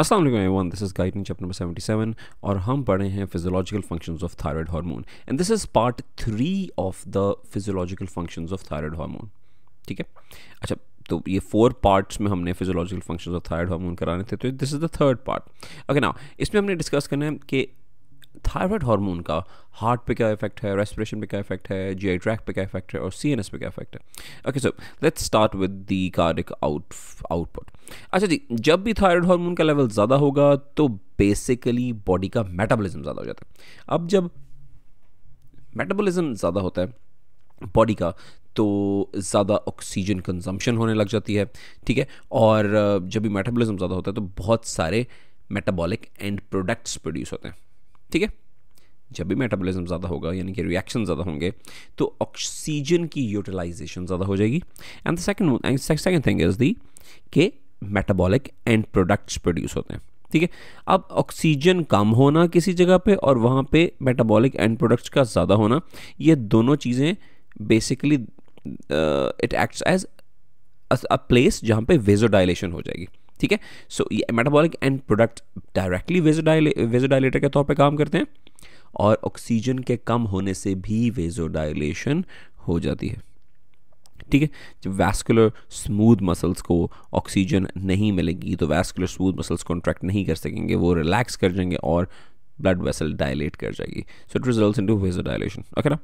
असलम एवं this is guiding chapter number 77 और हम पढ़े हैं physiological functions of thyroid hormone and this is part three of the physiological functions of thyroid hormone ठीक है अच्छा तो ये फोर पार्ट्स में हमने physiological functions of thyroid hormone कराने थे तो this is the third part okay ना इसमें हमने डिस्कस करना है कि थायराइड हार्मोन का हार्ट पे क्या इफेक्ट है रेस्पिरेशन पे क्या इफेक्ट है आई ट्रैक पे क्या इफेक्ट है और सीएनएस पे क्या इफेक्ट है okay so let's start with the cardiac out output अच्छा जी जब भी थायराइड हार्मोन का लेवल ज़्यादा होगा तो बेसिकली बॉडी का मेटाबॉलिज्म ज़्यादा हो जाता है अब जब मेटाबॉलिज्म ज़्यादा होता है बॉडी का तो ज़्यादा ऑक्सीजन कंजम्पशन होने लग जाती है ठीक है और जब भी मेटाबॉलिज्म ज़्यादा होता है तो बहुत सारे मेटाबॉलिक एंड प्रोडक्ट्स प्रोड्यूस होते हैं ठीक है जब भी मेटाबॉलिज्म ज़्यादा होगा यानी कि रिएक्शन ज़्यादा होंगे तो ऑक्सीजन की यूटिलाइजेशन ज़्यादा हो जाएगी and the second second thing is the के मेटाबॉलिक एंड प्रोडक्ट्स प्रोड्यूस होते हैं ठीक है अब ऑक्सीजन कम होना किसी जगह पे और वहाँ पे मेटाबॉलिक एंड प्रोडक्ट्स का ज़्यादा होना ये दोनों चीज़ें basically it acts as a place जहाँ पे वेजोडाइलेशन हो जाएगी ठीक है सो ये metabolic end product directly vasodilator के तौर पर काम करते हैं और ऑक्सीजन के कम होने से भी वेजोडाइलेशन हो जाती है ठीक है जब वैस्कुलर स्मूथ मसल्स को ऑक्सीजन नहीं मिलेगी तो वैस्कुलर स्मूथ मसल्स कॉन्ट्रैक्ट नहीं कर सकेंगे वो रिलैक्स कर जाएंगे और ब्लड वेसल डायलेट कर जाएगी so it result in to vasodilation okay ना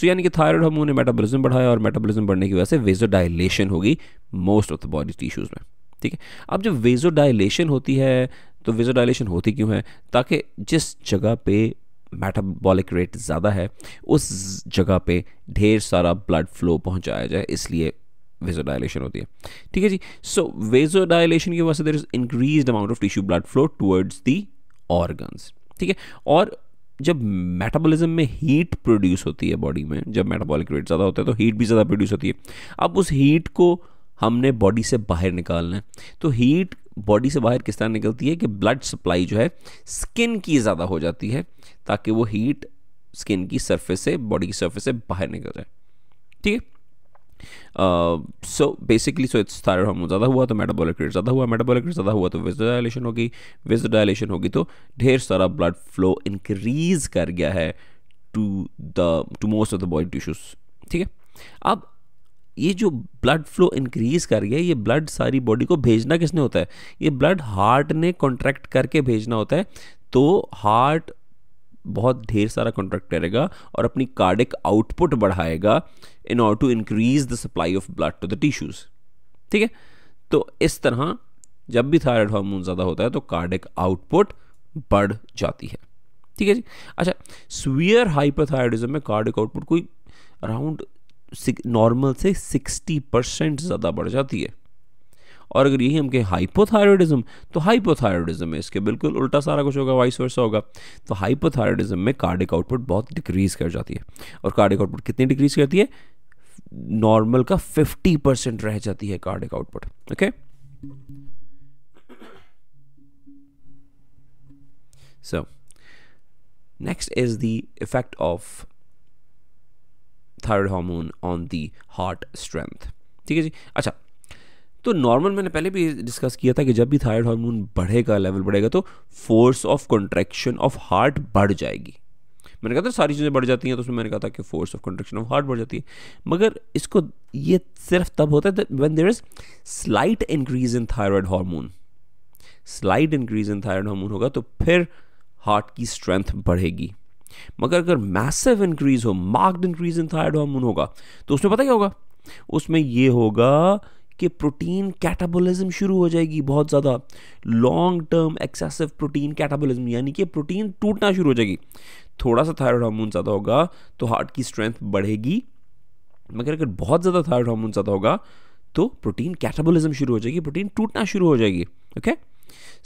सो यानी कि थायराइड हार्मोन ने मेटाबॉलिज्म बढ़ाया और मेटाबॉलिज्म बढ़ने की वजह से वेजो डायलेशन होगी most of the body tissues में ठीक है अब जब वेजो डायलेशन होती है तो वेजो डायलेशन होती क्यों है ताकि जिस जगह पे मेटाबॉलिक रेट ज़्यादा है उस जगह पे ढेर सारा ब्लड फ्लो पहुंचाया जाए इसलिए वेजो डायलेशन होती है ठीक है जी सो वेजो डायलेशन की वजह से there is increase amount of tissue blood flow towards the organs ठीक है और जब मेटाबॉलिज्म में हीट प्रोड्यूस होती है बॉडी में जब मेटाबॉलिक रेट ज़्यादा होता है तो हीट भी ज़्यादा प्रोड्यूस होती है अब उस हीट को हमने बॉडी से बाहर निकालना है तो हीट बॉडी से बाहर किस तरह निकलती है कि ब्लड सप्लाई जो है स्किन की ज़्यादा हो जाती है ताकि वो हीट स्किन की सरफेस से बॉडी की सरफेस से बाहर निकल जाए ठीक है so basically so it's thyroid hormone ज़्यादा हुआ तो मेटाबॉलिक रेट ज़्यादा हुआ मेटाबॉलिक रेट ज़्यादा हुआ तो वेस्ट डायलेशन होगी वेस्ट डायलेशन होगी तो ढेर सारा ब्लड फ्लो इंक्रीज कर गया है to the to most of the body tissues ठीक है अब ये जो ब्लड फ्लो इंक्रीज कर गया ये ब्लड सारी बॉडी को भेजना किसने होता है ये ब्लड हार्ट ने कॉन्ट्रैक्ट करके भेजना होता है तो हार्ट बहुत ढेर सारा कॉन्ट्रैक्ट करेगा और अपनी कार्डिक आउटपुट बढ़ाएगा in order to increase the supply of blood to the tissues ठीक है तो इस तरह जब भी थायराइड हार्मोन ज़्यादा होता है तो कार्डिक आउटपुट बढ़ जाती है ठीक है जी अच्छा स्वीयर हाइपरथायरॉयडिज्म में कार्डिक आउटपुट कोई अराउंड नॉर्मल से 60 परसेंट ज़्यादा बढ़ जाती है और अगर यही हम कहें हाइपोथायरॉयडिज्म तो हाइपोथायरॉयडिज्म में इसके बिल्कुल उल्टा सारा कुछ होगा वाइस वर्सा होगा तो हाइपोथायरॉयडिज्म में कार्डिक आउटपुट बहुत डिक्रीज़ कर जाती है और कार्डिक आउटपुट कितनी डिक्रीज़ करती है नॉर्मल का 50 परसेंट रह जाती है cardiac output okay so next is the effect of thyroid hormone on the heart strength ठीक है जी अच्छा तो नॉर्मल मैंने पहले भी डिस्कस किया था कि जब भी थायराइड हार्मोन बढ़ेगा लेवल बढ़ेगा तो force of contraction of heart बढ़ जाएगी मैंने कहा था सारी चीज़ें बढ़ जाती हैं तो उसमें मैंने कहा था कि force of contraction of heart बढ़ जाती है मगर इसको ये सिर्फ तब होता है when there is slight increase in thyroid hormone slight increase in thyroid hormone होगा तो फिर हार्ट की स्ट्रेंथ बढ़ेगी मगर अगर मैसिव इंक्रीज हो marked increase in thyroid hormone होगा तो उसमें पता क्या होगा उसमें ये होगा कि प्रोटीन कैटाबोलिज्म शुरू हो जाएगी बहुत ज़्यादा long term excessive protein catabolism यानी कि प्रोटीन टूटना शुरू हो जाएगी थोड़ा सा थायराइड हार्मोन ज़्यादा होगा तो हार्ट की स्ट्रेंथ बढ़ेगी मगर अगर बहुत ज़्यादा थायराइड हार्मोन ज़्यादा होगा तो प्रोटीन कैटाबोलिज्म शुरू हो जाएगी प्रोटीन टूटना शुरू हो जाएगी ओके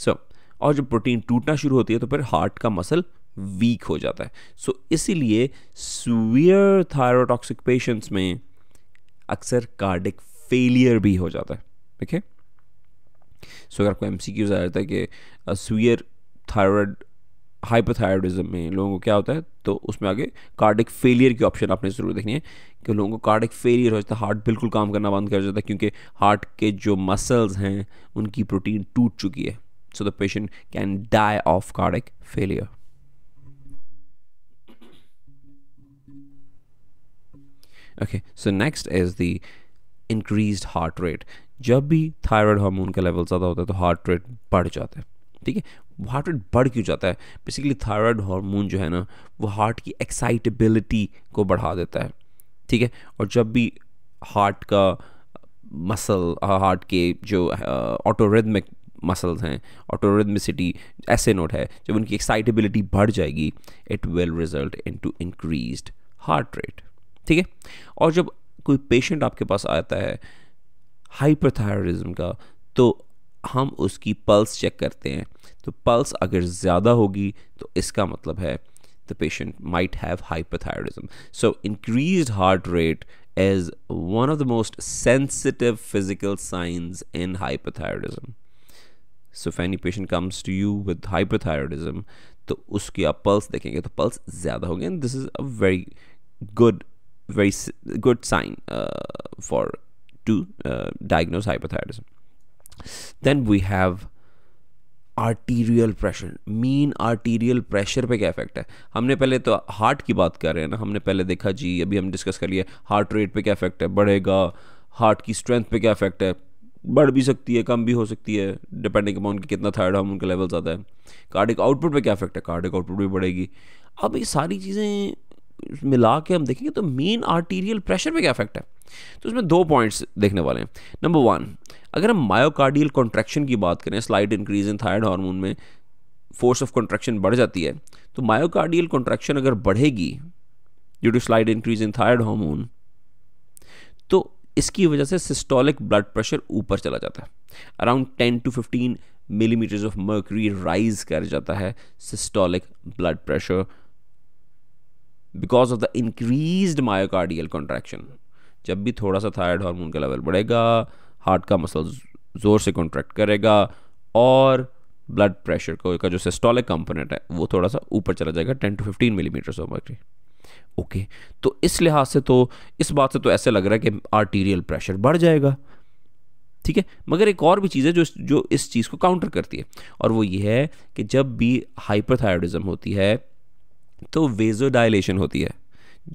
सो और जब प्रोटीन टूटना शुरू होती है तो फिर हार्ट का मसल वीक हो जाता है सो so, इसीलिए सीवियर थायरोटॉक्सिक पेशेंट्स में अक्सर कार्डिक फेलियर भी हो जाता है ठीक है सो अगर आपको एम सी क्यूज आ जाता है कि सीवियर थायरॉयड हाइपोथायरॉयडिज्म में लोगों को क्या होता है तो उसमें आगे कार्डिक फेलियर की ऑप्शन आपने ज़रूर देखनी है कि लोगों को कार्डिक फेलियर हो जाता है हार्ट बिल्कुल काम करना बंद कर जाता है क्योंकि हार्ट के जो मसल्स हैं उनकी प्रोटीन टूट चुकी है so the patient can die of cardiac failure okay so next is the increase heart rate जब भी थायराइड हार्मोन का लेवल ज़्यादा होता है तो हार्ट रेट बढ़ जाता है ठीक है हार्ट रेट बढ़ क्यों जाता है बेसिकली थायराइड हार्मोन जो है ना वो हार्ट की एक्साइटेबिलिटी को बढ़ा देता है ठीक है और जब भी हार्ट का मसल हार्ट uh, के जो ऑटोरिदमिक uh, मसल्स हैं ऑटोरिदमिसिटी ऐसे नोट है जब उनकी एक्साइटेबिलिटी बढ़ जाएगी it will result in to increase heart rate ठीक है और जब कोई पेशेंट आपके पास आता है हाइपरथायरिज्म का तो हम उसकी पल्स चेक करते हैं तो पल्स अगर ज़्यादा होगी तो इसका मतलब है the patient might have hyperthyroidism so increase heart rate as one of the most sensitive physical science in hyperthyroidism so if any patient comes to you with hyperthyroidism तो उसकी आप पल्स देखेंगे तो पल्स ज़्यादा होगी and this is a very good very good sign uh, for to uh, diagnose hypothyroidism then we have arterial pressure mean arterial pressure पे क्या effect है हमने पहले तो हार्ट की बात कर रहे हैं ना हमने पहले देखा जी अभी हम डिस्कस कर लिए हार्ट रेट पे क्या इफेक्ट है बढ़ेगा हार्ट की स्ट्रेंथ पे क्या इफेक्ट है बढ़ भी सकती है कम भी हो सकती है डिपेंडिंग अपॉन कि कितना थायराइड हार्मोन का लेवल ज़्यादा है कार्डिक आउटपुट पे क्या इफेक्ट है कार्डिक आउटपुट भी बढ़ेगी अब ये सारी चीज़ें मिला के हम देखेंगे तो मेन आर्टीरियल प्रेशर पे क्या इफेक्ट है तो इसमें दो पॉइंट्स देखने वाले हैं नंबर वन अगर हम मायोकार्डियल कॉन्ट्रैक्शन की बात करें स्लाइड इंक्रीज इन थायड हार्मोन में फोर्स ऑफ कॉन्ट्रैक्शन बढ़ जाती है तो मायोकार्डियल कॉन्ट्रैक्शन अगर बढ़ेगी due to slight increase in थायड हार्मोन तो इसकी वजह से सिस्टोलिक ब्लड प्रेशर ऊपर चला जाता है around ten to fifteen millimeters of mercury rise कर जाता है systolic blood pressure because of the increase myocardial contraction जब भी थोड़ा सा थायराइड हार्मोन का लेवल बढ़ेगा हार्ट का मसल ज़ोर से कॉन्ट्रैक्ट करेगा और ब्लड प्रेशर को का जो सिस्टोलिक कंपोनेंट है वो थोड़ा सा ऊपर चला जाएगा ten to fifteen millimeter of mercury okay तो इस लिहाज से तो इस बात से तो ऐसे लग रहा है कि आर्टीरियल प्रेशर बढ़ जाएगा ठीक है मगर एक और भी चीज़ है जो जो इस चीज़ को काउंटर करती है और वो ये है कि जब भी हाइपरथायरॉयडिज्म होती है तो वेजो डायलेशन होती है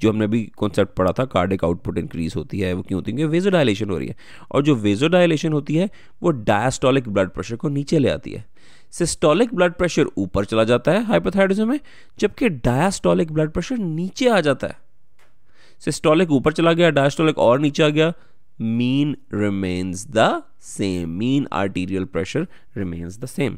जो हमने अभी कॉन्सेप्ट पढ़ा था कार्डिक आउटपुट इंक्रीज होती है वो क्यों होती है क्योंकि वेजो डायलेशन हो रही है और जो वेजो डायलेशन होती है वो डायस्टोलिक ब्लड प्रेशर को नीचे ले आती है सिस्टोलिक ब्लड प्रेशर ऊपर चला जाता है हाइपोथायडिज्म में जबकि डायस्टोलिक ब्लड प्रेशर नीचे आ जाता है सिस्टोलिक ऊपर चला गया डायस्टोलिक और नीचे आ गया mean remains the same mean arterial pressure remains the same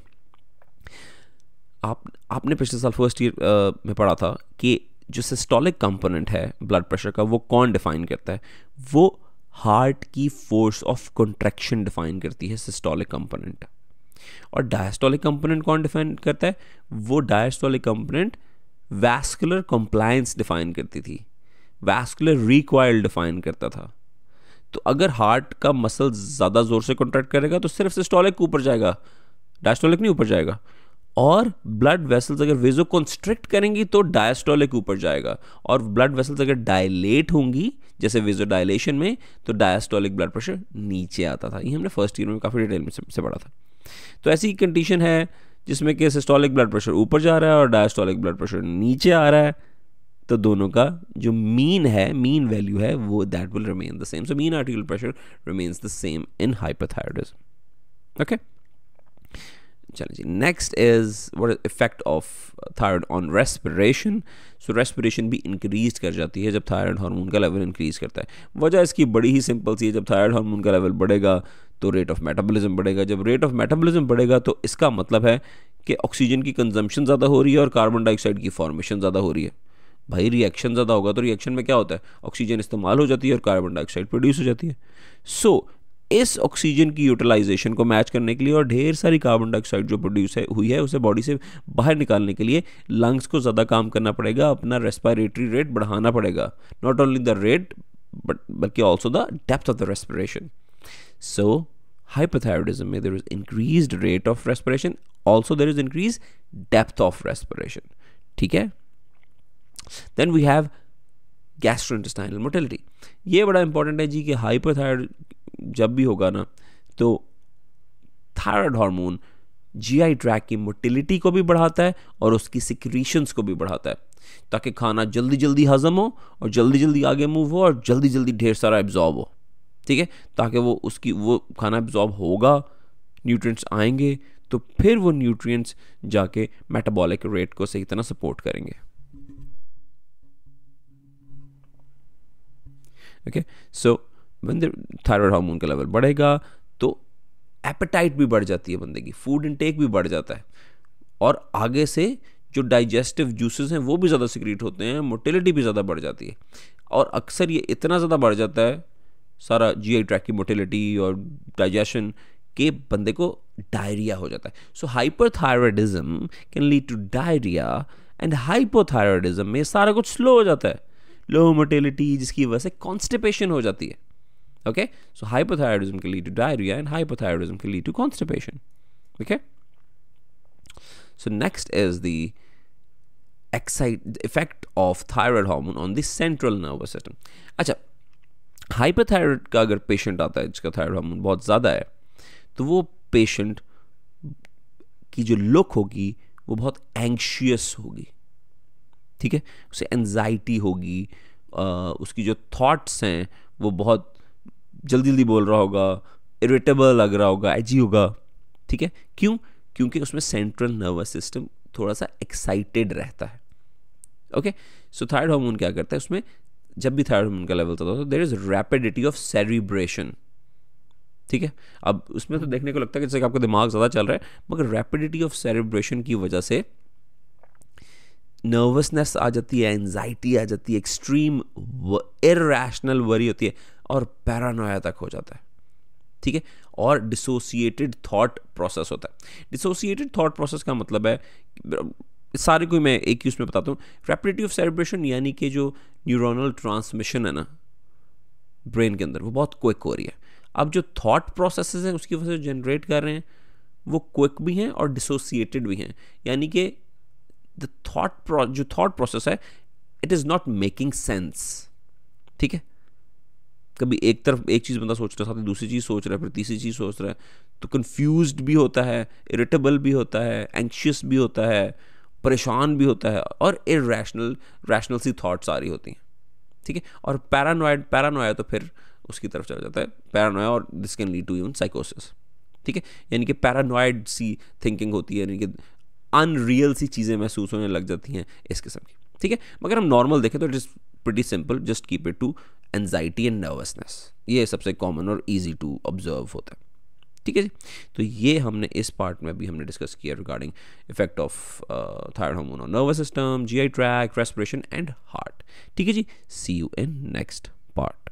आप आपने पिछले साल फर्स्ट ईयर में पढ़ा था कि जो सिस्टोलिक कंपोनेंट है ब्लड प्रेशर का वो कौन डिफाइन करता है वो हार्ट की फोर्स ऑफ कॉन्ट्रैक्शन डिफाइन करती है सिस्टोलिक कंपोनेंट और डायस्टोलिक कंपोनेंट कौन डिफाइन करता है वो diastolic component vascular compliance define करती थी वैस्कुलर रिक्वायल डिफाइन करता था तो अगर हार्ट का मसल ज़्यादा ज़ोर से कॉन्ट्रैक्ट करेगा तो सिर्फ सिस्टोलिक ऊपर जाएगा डायस्टोलिक नहीं ऊपर जाएगा और ब्लड वेसल्स अगर वेजो कॉन्स्ट्रिक्ट करेंगी तो डायस्टोलिक ऊपर जाएगा और ब्लड वेसल्स अगर डायलेट होंगी जैसे वेजो डायलेशन में तो डायस्टोलिक ब्लड प्रेशर नीचे आता था ये हमने फर्स्ट ईयर में काफ़ी डिटेल में से, से पढ़ा था तो ऐसी कंडीशन है जिसमें कि सिस्टोलिक ब्लड प्रेशर ऊपर जा रहा है और डायस्टोलिक ब्लड प्रेशर नीचे आ रहा है तो दोनों का जो मीन है मीन वैल्यू है वो that will remain the same so mean arterial pressure remains the same in hyperthyroidism okay challenging. Next is what is effect of thyroid on respiration. So respiration भी इंक्रीज कर जाती है जब thyroid hormone का level increase करता है वजह इसकी बड़ी ही सिंपल सी है जब थायराइड हार्मोन का लेवल बढ़ेगा तो रेट ऑफ मेटाबॉलिज्म बढ़ेगा जब रेट ऑफ मेटाबॉलिज्म बढ़ेगा तो इसका मतलब है कि ऑक्सीजन की कंजम्पशन ज़्यादा हो रही है और कार्बन डाइऑक्साइड की फॉर्मेशन ज़्यादा हो रही है भाई रिएक्शन ज़्यादा होगा तो रिएक्शन में क्या होता है ऑक्सीजन इस्तेमाल हो जाती है और कार्बन डाइऑक्साइड प्रोड्यूस हो जाती है सो इस ऑक्सीजन की यूटिलाइजेशन को मैच करने के लिए और ढेर सारी कार्बन डाइऑक्साइड जो प्रोड्यूस हुई है उसे बॉडी से बाहर निकालने के लिए लंग्स को ज़्यादा काम करना पड़ेगा अपना रेस्पायरेटरी रेट बढ़ाना पड़ेगा not only the rate but बल्कि also the depth of the respiration so hypothyroidism में there is increase rate of respiration also there is increase depth of respiration ठीक है we have gastro gastrointestinal motility ये बड़ा important है जी कि hypothyroid जब भी होगा ना तो थायराइड हार्मोन जीआई ट्रैक की मोटिलिटी को भी बढ़ाता है और उसकी सिक्रीशंस को भी बढ़ाता है ताकि खाना जल्दी जल्दी हजम हो और जल्दी जल्दी आगे मूव हो और जल्दी जल्दी ढेर सारा एब्जॉर्ब हो ठीक है ताकि वो उसकी वो खाना एब्जॉर्ब होगा न्यूट्रिएंट्स आएंगे तो फिर वो न्यूट्रिएंट्स जाके मेटाबॉलिक रेट को सही तरह सपोर्ट करेंगे ओके सो बंदे थायरॉयड हार्मोन का लेवल बढ़ेगा तो एपेटाइट भी बढ़ जाती है बंदे की फूड इनटेक भी बढ़ जाता है और आगे से जो डाइजेस्टिव जूसेस हैं वो भी ज़्यादा सिक्रीट होते हैं मोटिलिटी भी ज़्यादा बढ़ जाती है और अक्सर ये इतना ज़्यादा बढ़ जाता है सारा जी आई ट्रैक की मोटिलिटी और डाइजेशन के बंदे को डायरिया हो जाता है so hyperthyroidism can lead to diarrhoea and hypothyroidism में सारा कुछ स्लो हो जाता है लो मोटिलिटी जिसकी वजह से कॉन्स्टिपेशन हो जाती है Okay, so hypothyroidism can lead to diarrhea and hypothyroidism can lead to constipation. Okay, so next is the excite effect of thyroid hormone on the central nervous system. अच्छा hyperthyroid ka agar patient aata hai jiska thyroid hormone bahut zyada hai to wo patient ki jo look hogi wo bahut anxious hogi ठीक है उसे anxiety होगी आ, उसकी जो thoughts हैं वो बहुत जल्दी जल्दी बोल रहा होगा इरिटेबल लग रहा होगा एजी होगा ठीक है क्यों क्योंकि उसमें सेंट्रल नर्वस सिस्टम थोड़ा सा एक्साइटेड रहता है ओके सो थर्ड हार्मोन क्या करता है उसमें जब भी थर्ड हार्मोन का लेवल होता है there is rapidity of cerebration ठीक है अब उसमें तो देखने को लगता है कि जैसे कि आपका दिमाग ज़्यादा चल रहा है मगर रैपिडिटी ऑफ सेलिब्रेशन की वजह से नर्वसनेस आ जाती है एनजाइटी आ जाती है एक्सट्रीम इरेशनल वरी होती है और पैरानोया तक हो जाता है ठीक है और डिसोसिएटेड थॉट प्रोसेस होता है डिसोसिएटेड थॉट प्रोसेस का मतलब है सारे को मैं एक ही उसमें बताता हूँ रेपरेटिव सेलिब्रेशन यानी कि जो न्यूरोनल ट्रांसमिशन है ना ब्रेन के अंदर वो बहुत क्विक हो रही है अब जो थॉट प्रोसेस हैं उसकी वजह से जनरेट कर रहे हैं वो क्विक भी हैं और डिसोसिएटेड भी हैं यानी कि द थॉट जो थॉट प्रोसेस है it is not making sense ठीक है कभी एक तरफ एक चीज़ बंदा सोच रहा है साथ में दूसरी चीज़ सोच रहा है फिर तीसरी चीज़ सोच रहा है तो कन्फ्यूज भी होता है इरिटेबल भी होता है एंक्शियस भी होता है परेशान भी होता है और इरेशनल रैशनल सी थाट्स आ रही होती हैं ठीक है और पैरानोइड पैरानोया तो फिर उसकी तरफ चला जाता है पैरानोया और this can lead to even साइकोसिस ठीक है यानी कि पैरानोइड सी थिंकिंग होती है यानी कि अनरियल सी चीज़ें महसूस होने लग जाती हैं इस किस्म की ठीक है मगर हम नॉर्मल देखें तो it is pretty simple just keep it to anxiety and nervousness ये सबसे कॉमन और ईजी टू ऑब्जर्व होता है ठीक है जी तो ये हमने इस पार्ट में भी हमने डिस्कस किया regarding effect of thyroid hormone on nervous system GI tract respiration and heart ठीक है जी see you in next part